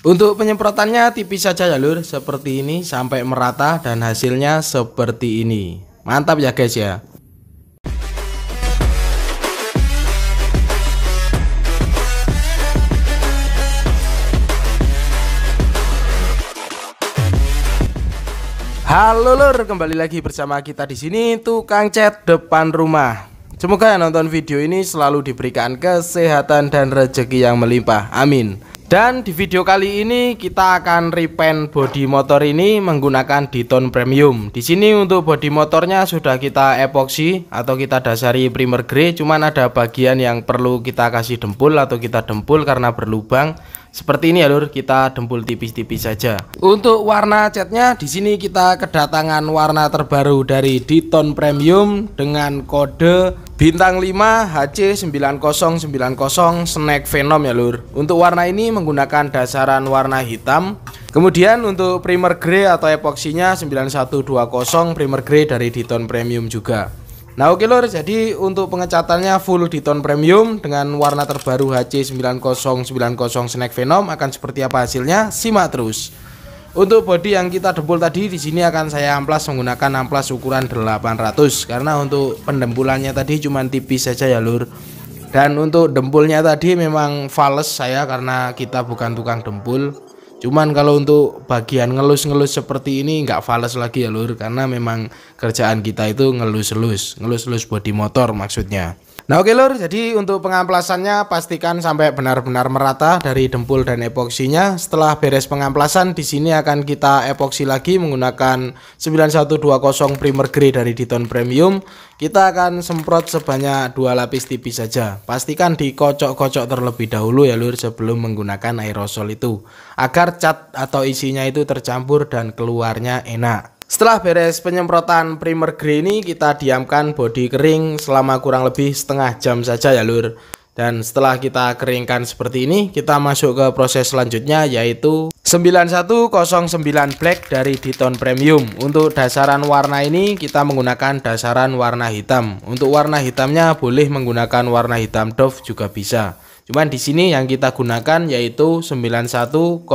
Untuk penyemprotannya tipis saja ya lur, seperti ini sampai merata dan hasilnya seperti ini. Mantap ya guys ya. Halo lur, kembali lagi bersama kita di sini tukang cat depan rumah. Semoga yang nonton video ini selalu diberikan kesehatan dan rezeki yang melimpah. Amin. Dan di video kali ini kita akan repaint bodi motor ini menggunakan diton Premium. Di sini untuk bodi motornya sudah kita epoxy atau kita dasari primer grey, cuman ada bagian yang perlu kita kasih dempul atau kita dempul karena berlubang. Seperti ini ya Lur, kita dempul tipis-tipis saja. Untuk warna catnya di sini kita kedatangan warna terbaru dari Diton Premium dengan kode bintang 5 HC9090 Snack Venom ya Lur. Untuk warna ini menggunakan dasaran warna hitam. Kemudian untuk primer grey atau epoksinya 9120 primer grey dari Diton Premium juga. Nah oke lor, jadi untuk pengecatannya full di tone premium dengan warna terbaru HC9090 Snack Venom akan seperti apa hasilnya? Simak terus. Untuk body yang kita debul tadi di sini akan saya amplas menggunakan amplas ukuran 800 karena untuk pendempulannya tadi cuma tipis saja ya lur. Dan untuk dempulnya tadi memang fals saya karena kita bukan tukang dempul. Cuman kalau untuk bagian ngelus-ngelus seperti ini nggak fals lagi ya lur karena memang kerjaan kita itu ngelus ngelus ngelus-elus bodi motor maksudnya. Nah oke lor, jadi untuk pengamplasannya pastikan sampai benar-benar merata dari dempul dan epoksinya. Setelah beres pengamplasan, di sini akan kita epoksi lagi menggunakan 9120 primer grey dari Diton Premium. Kita akan semprot sebanyak dua lapis tipis saja. Pastikan dikocok-kocok terlebih dahulu ya lur sebelum menggunakan aerosol itu, agar cat atau isinya itu tercampur dan keluarnya enak. Setelah beres penyemprotan primer grey ini kita diamkan body kering selama kurang lebih setengah jam saja ya lur. Dan setelah kita keringkan seperti ini kita masuk ke proses selanjutnya yaitu 9109 black dari Diton Premium. Untuk dasaran warna ini kita menggunakan dasaran warna hitam. Untuk warna hitamnya boleh menggunakan warna hitam Dove juga bisa. Cuman di sini yang kita gunakan yaitu 9109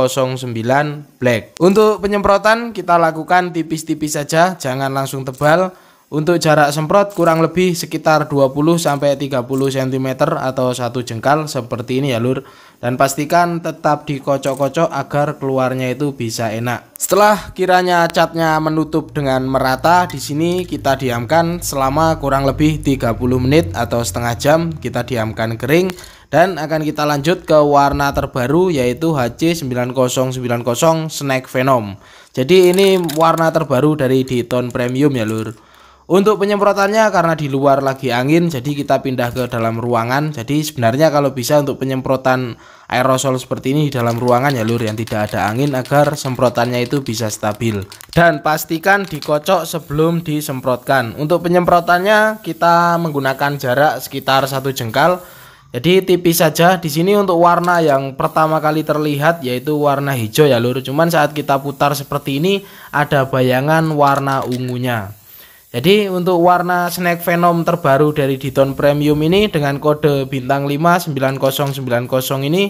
black. Untuk penyemprotan kita lakukan tipis-tipis saja, jangan langsung tebal. Untuk jarak semprot kurang lebih sekitar 20 sampai 30 cm atau satu jengkal seperti ini ya Lur. Dan pastikan tetap dikocok-kocok agar keluarnya itu bisa enak. Setelah kiranya catnya menutup dengan merata, di sini kita diamkan selama kurang lebih 30 menit atau setengah jam kita diamkan kering dan akan kita lanjut ke warna terbaru yaitu HC9090 snake Venom. Jadi ini warna terbaru dari Diton Premium ya lur. Untuk penyemprotannya karena di luar lagi angin jadi kita pindah ke dalam ruangan. Jadi sebenarnya kalau bisa untuk penyemprotan aerosol seperti ini di dalam ruangan ya lur yang tidak ada angin agar semprotannya itu bisa stabil. Dan pastikan dikocok sebelum disemprotkan. Untuk penyemprotannya kita menggunakan jarak sekitar satu jengkal jadi tipis saja di sini untuk warna yang pertama kali terlihat yaitu warna hijau ya lur. Cuman saat kita putar seperti ini ada bayangan warna ungunya. Jadi untuk warna snack venom terbaru dari Diton Premium ini dengan kode bintang 59090 ini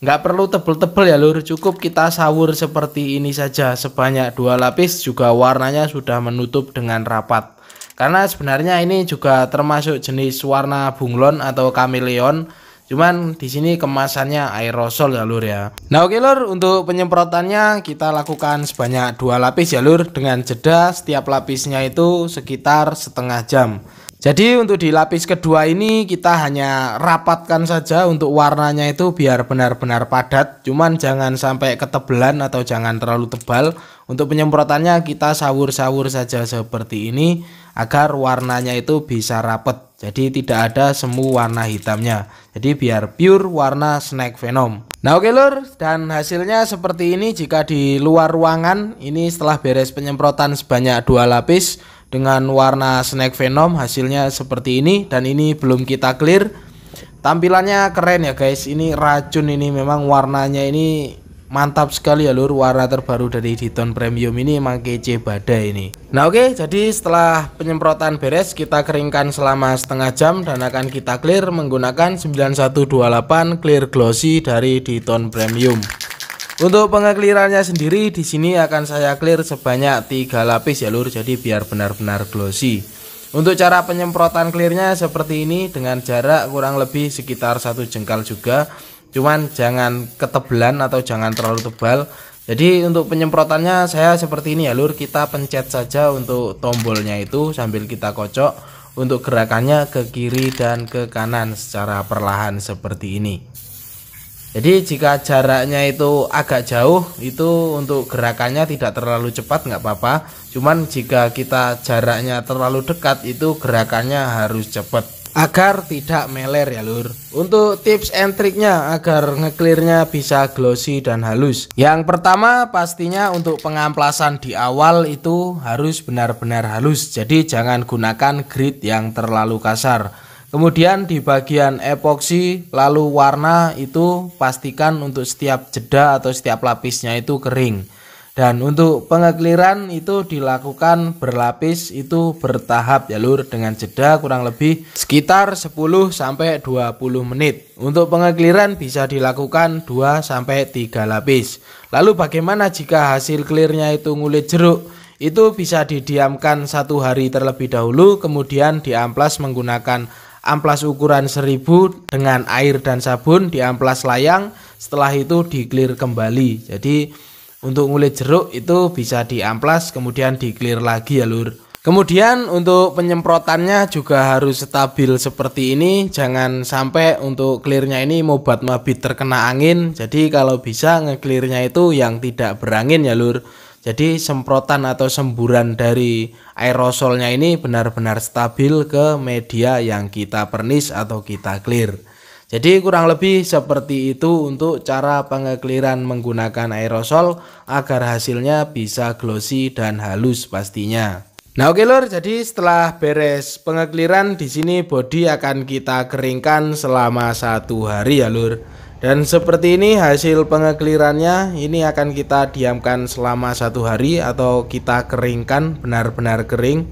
nggak perlu tebel-tebel ya lur, cukup kita sawur seperti ini saja sebanyak dua lapis juga warnanya sudah menutup dengan rapat. Karena sebenarnya ini juga termasuk jenis warna bunglon atau kameleon. Cuman di sini kemasannya aerosol ya lur ya. Nah oke lur, untuk penyemprotannya kita lakukan sebanyak dua lapis ya lur dengan jeda setiap lapisnya itu sekitar setengah jam. Jadi untuk di lapis kedua ini kita hanya rapatkan saja untuk warnanya itu biar benar-benar padat Cuman jangan sampai ketebelan atau jangan terlalu tebal Untuk penyemprotannya kita sawur-sawur saja seperti ini Agar warnanya itu bisa rapat Jadi tidak ada semu warna hitamnya Jadi biar pure warna snack venom Nah oke lor dan hasilnya seperti ini jika di luar ruangan Ini setelah beres penyemprotan sebanyak dua lapis dengan warna snack venom hasilnya seperti ini dan ini belum kita clear tampilannya keren ya guys ini racun ini memang warnanya ini mantap sekali ya lur warna terbaru dari Diton Premium ini emang kece badai ini nah oke okay, jadi setelah penyemprotan beres kita keringkan selama setengah jam dan akan kita clear menggunakan 9128 clear glossy dari Diton Premium untuk pengeklirannya sendiri di sini akan saya clear sebanyak 3 lapis ya lur jadi biar benar-benar glossy. Untuk cara penyemprotan clearnya seperti ini dengan jarak kurang lebih sekitar satu jengkal juga. Cuman jangan ketebelan atau jangan terlalu tebal. Jadi untuk penyemprotannya saya seperti ini ya lur kita pencet saja untuk tombolnya itu sambil kita kocok untuk gerakannya ke kiri dan ke kanan secara perlahan seperti ini. Jadi jika jaraknya itu agak jauh itu untuk gerakannya tidak terlalu cepat nggak apa-apa. Cuman jika kita jaraknya terlalu dekat itu gerakannya harus cepat agar tidak meler ya lur. Untuk tips and triknya agar ngeklirnya bisa glossy dan halus. Yang pertama pastinya untuk pengamplasan di awal itu harus benar-benar halus. Jadi jangan gunakan grit yang terlalu kasar. Kemudian di bagian epoksi lalu warna itu pastikan untuk setiap jeda atau setiap lapisnya itu kering. Dan untuk pengekliran itu dilakukan berlapis itu bertahap ya lur dengan jeda kurang lebih sekitar 10 sampai 20 menit. Untuk pengekliran bisa dilakukan 2 sampai 3 lapis. Lalu bagaimana jika hasil clearnya itu ngulit jeruk? Itu bisa didiamkan satu hari terlebih dahulu kemudian diamplas menggunakan amplas ukuran 1000 dengan air dan sabun di amplas layang setelah itu di clear kembali jadi untuk ngulit jeruk itu bisa di amplas kemudian di clear lagi ya lur kemudian untuk penyemprotannya juga harus stabil seperti ini jangan sampai untuk clearnya ini mobat mabit terkena angin jadi kalau bisa nge clearnya itu yang tidak berangin ya lur jadi semprotan atau semburan dari aerosolnya ini benar-benar stabil ke media yang kita pernis atau kita clear. Jadi kurang lebih seperti itu untuk cara pengekliran menggunakan aerosol agar hasilnya bisa glossy dan halus pastinya. Nah oke lor, jadi setelah beres pengekliran di sini body akan kita keringkan selama satu hari ya lor. Dan seperti ini hasil pengeklirannya ini akan kita diamkan selama satu hari atau kita keringkan benar-benar kering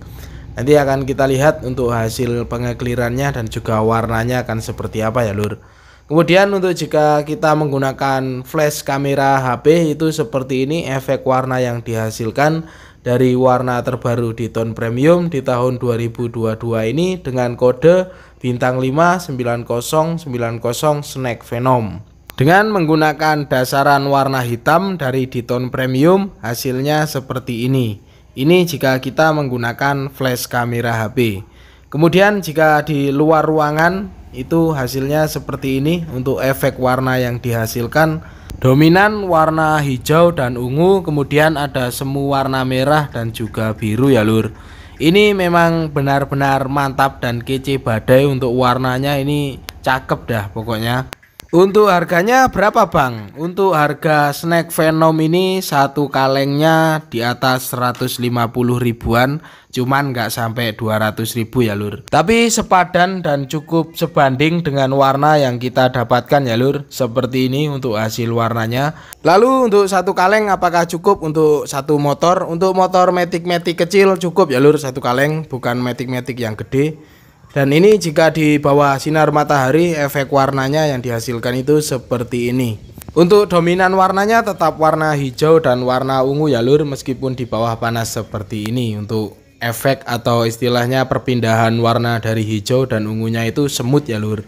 Nanti akan kita lihat untuk hasil pengeklirannya dan juga warnanya akan seperti apa ya lur Kemudian untuk jika kita menggunakan flash kamera HP itu seperti ini efek warna yang dihasilkan dari warna terbaru di Tone Premium di tahun 2022 ini dengan kode bintang 5 9090 Snack Venom. Dengan menggunakan dasaran warna hitam dari diton Premium, hasilnya seperti ini. Ini jika kita menggunakan flash kamera HP. Kemudian jika di luar ruangan, itu hasilnya seperti ini untuk efek warna yang dihasilkan. Dominan warna hijau dan ungu, kemudian ada semua warna merah dan juga biru ya lur ini memang benar-benar mantap dan kece badai untuk warnanya ini cakep dah pokoknya untuk harganya berapa Bang? Untuk harga snack Venom ini satu kalengnya di atas 150 ribuan Cuman nggak sampai 200 ribu ya lur Tapi sepadan dan cukup sebanding dengan warna yang kita dapatkan ya lur Seperti ini untuk hasil warnanya Lalu untuk satu kaleng apakah cukup untuk satu motor? Untuk motor metik-metik kecil cukup ya lur satu kaleng Bukan metik-metik yang gede dan ini jika di bawah sinar matahari efek warnanya yang dihasilkan itu seperti ini. Untuk dominan warnanya tetap warna hijau dan warna ungu ya lur meskipun di bawah panas seperti ini untuk efek atau istilahnya perpindahan warna dari hijau dan ungunya itu semut ya lur.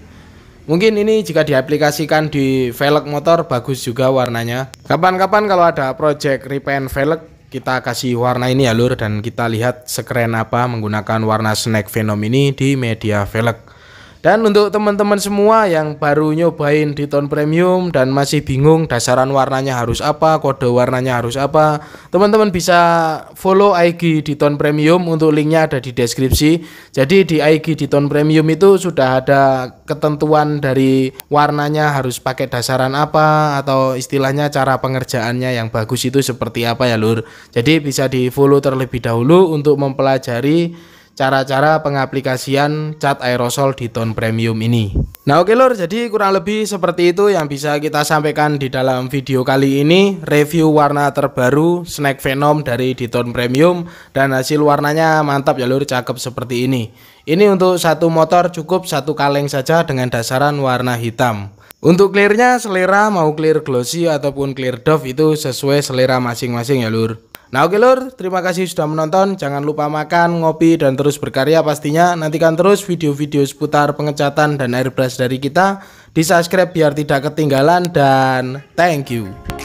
Mungkin ini jika diaplikasikan di velg motor bagus juga warnanya. Kapan-kapan kalau ada project repaint velg kita kasih warna ini ya lur dan kita lihat sekeren apa menggunakan warna snack venom ini di media velg. Dan untuk teman-teman semua yang baru nyobain di tone premium dan masih bingung dasaran warnanya harus apa, kode warnanya harus apa, teman-teman bisa follow IG di tone premium untuk linknya ada di deskripsi. Jadi di IG di tone premium itu sudah ada ketentuan dari warnanya harus pakai dasaran apa atau istilahnya cara pengerjaannya yang bagus itu seperti apa ya lur. Jadi bisa di follow terlebih dahulu untuk mempelajari cara-cara pengaplikasian cat aerosol di tone premium ini. Nah oke lor, jadi kurang lebih seperti itu yang bisa kita sampaikan di dalam video kali ini Review warna terbaru Snack Venom dari Tone Premium Dan hasil warnanya mantap ya lor, cakep seperti ini Ini untuk satu motor cukup satu kaleng saja dengan dasaran warna hitam untuk clearnya selera mau clear glossy ataupun clear dove itu sesuai selera masing-masing ya lur Nah oke lor, terima kasih sudah menonton. Jangan lupa makan, ngopi, dan terus berkarya pastinya. Nantikan terus video-video seputar pengecatan dan airbrush dari kita. Di subscribe biar tidak ketinggalan dan thank you.